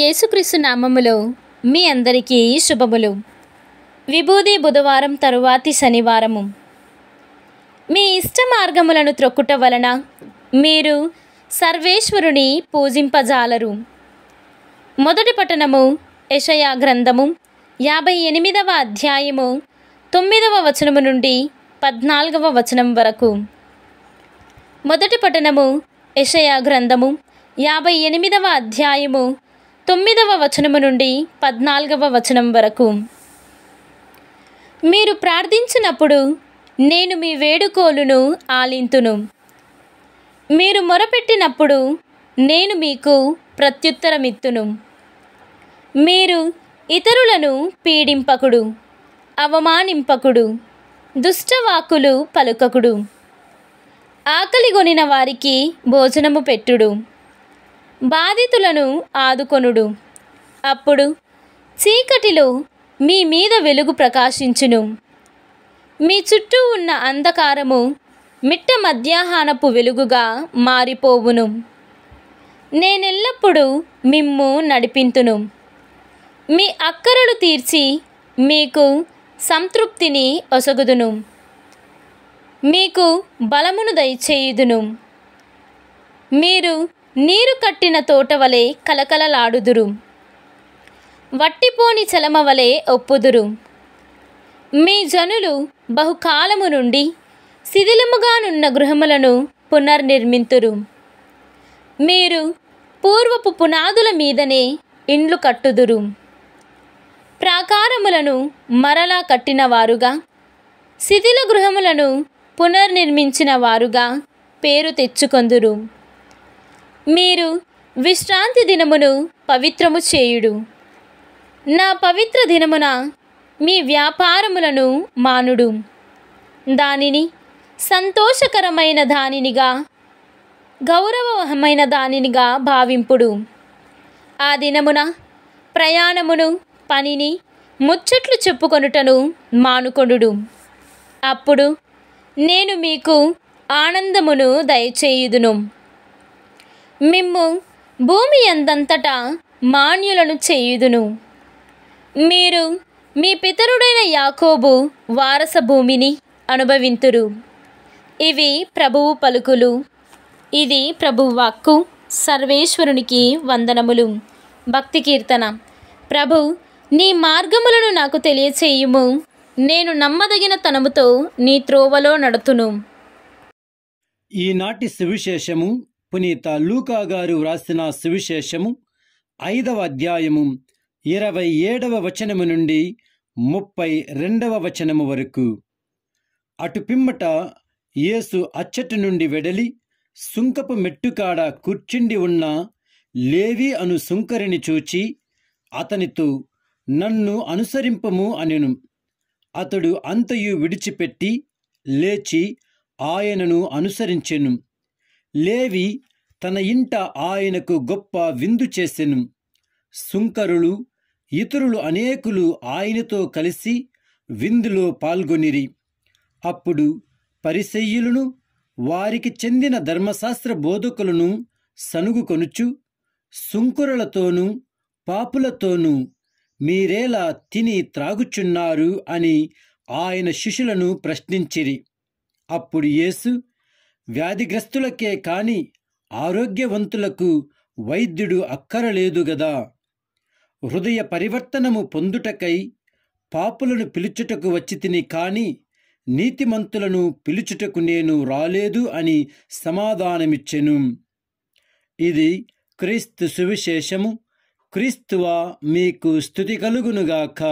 యేసుక్రీస్తు నామములో మీ అందరికీ శుభములు విభూది బుధవారం తరువాతి శనివారము మీ ఇష్ట మార్గములను త్రొక్కుట వలన మీరు సర్వేశ్వరుని పూజింపజాలరు మొదటి పట్టణము యషయా గ్రంథము యాభై ఎనిమిదవ అధ్యాయము తొమ్మిదవ వచనము నుండి పద్నాలుగవ వచనం వరకు మొదటి పట్టణము యషయా గ్రంథము యాభై ఎనిమిదవ అధ్యాయము తొమ్మిదవ వచనము నుండి పద్నాలుగవ వచనం వరకు మీరు ప్రార్థించినప్పుడు నేను మీ వేడుకోలును ఆలింతును మీరు మొరపెట్టినప్పుడు నేను మీకు ప్రత్యుత్తరమిత్తును మీరు ఇతరులను పీడింపకుడు అవమానింపకుడు దుష్టవాకులు పలుకకుడు ఆకలిగొనిన వారికి భోజనము పెట్టుడు బాధితులను ఆదుకొనుడు అప్పుడు చీకటిలో మీ మీద వెలుగు ప్రకాశించును మీ చుట్టూ ఉన్న అంధకారము మిట్ట మధ్యాహ్నపు వెలుగుగా మారిపోవును నేనెల్లప్పుడూ మిమ్ము నడిపింతును మీ అక్కరలు తీర్చి మీకు సంతృప్తిని ఒసగుదును మీకు బలమును దయచేయుదును మీరు నీరు కట్టిన తోటవలే కలకలలాడుదురు వట్టిపోని చలమవలే ఒప్పుదురు మీ జనులు బహుకాలము నుండి శిథిలముగానున్న గృహములను పునర్నిర్మింతురు మీరు పూర్వపు పునాదుల మీదనే ఇండ్లు కట్టుదురు ప్రాకారములను మరలా కట్టినవారుగా శిథిల గృహములను పునర్నిర్మించిన వారుగా పేరు తెచ్చుకొందురు మీరు విశ్రాంతి దినమును పవిత్రము చేయుడు నా పవిత్ర దినమున మీ వ్యాపారములను మానుడు దానిని సంతోషకరమైన దానినిగా గౌరవమైన దానినిగా భావింపుడు ఆ దినమున ప్రయాణమును పనిని ముచ్చట్లు చెప్పుకొనుటను మానుకొనుడు అప్పుడు నేను మీకు ఆనందమును దయచేయుదును మిమ్ము భూమి ఎందంతటా మాన్యులను చేయుదును మీరు మీ పితరుడైన యాకోబు వారస భూమిని అనుభవింతురు ఇవి ప్రభువు పలుకులు ఇది ప్రభు వాక్కు సర్వేశ్వరునికి వందనములు భక్తి కీర్తన ప్రభు నీ మార్గములను నాకు తెలియచేయుము నేను నమ్మదగిన తనముతో నీ త్రోవలో నడుతును ఈనాటి సువిశేషము పునీత లూకా గారు వ్రాసిన సువిశేషము ఐదవ అధ్యాయము ఇరవై ఏడవ వచనము నుండి ముప్పై రెండవ వచనము వరకు అటు పిమ్మట యేసు అచ్చటి నుండి వెడలి సుంకపు మెట్టుకాడ కూర్చుండి ఉన్న లేవి అను సుంకరిని చూచి అతనితో నన్ను అనుసరింపము అనెను అతడు అంతయు విడిచిపెట్టి లేచి ఆయనను అనుసరించెను లేవి తన ఇంట ఆయనకు గొప్ప విందు చేసెను సుంకరులు ఇతరులు అనేకులు ఆయనతో కలిసి విందులో పాల్గొనిరి అప్పుడు పరిసెయ్యులను వారికి చెందిన ధర్మశాస్త్ర బోధకులను సనుగుకొనుచు సుంకురులతోనూ పాపులతోనూ మీరేలా తిని త్రాగుచున్నారు అని ఆయన శిష్యులను ప్రశ్నించిరి అప్పుడు యేసు వ్యాధిగ్రస్తులకే కాని ఆరోగ్యవంతులకు వైద్యుడు అక్కరలేదు గదా హృదయ పరివర్తనము పొందుటకై పాపులను పిలుచుటకు వచ్చి తిని కాని నీతిమంతులను పిలుచుటకు నేను రాలేదు అని సమాధానమిచ్చెను ఇది క్రీస్తు సువిశేషము క్రీస్తువా మీకు స్థుతి కలుగునుగాక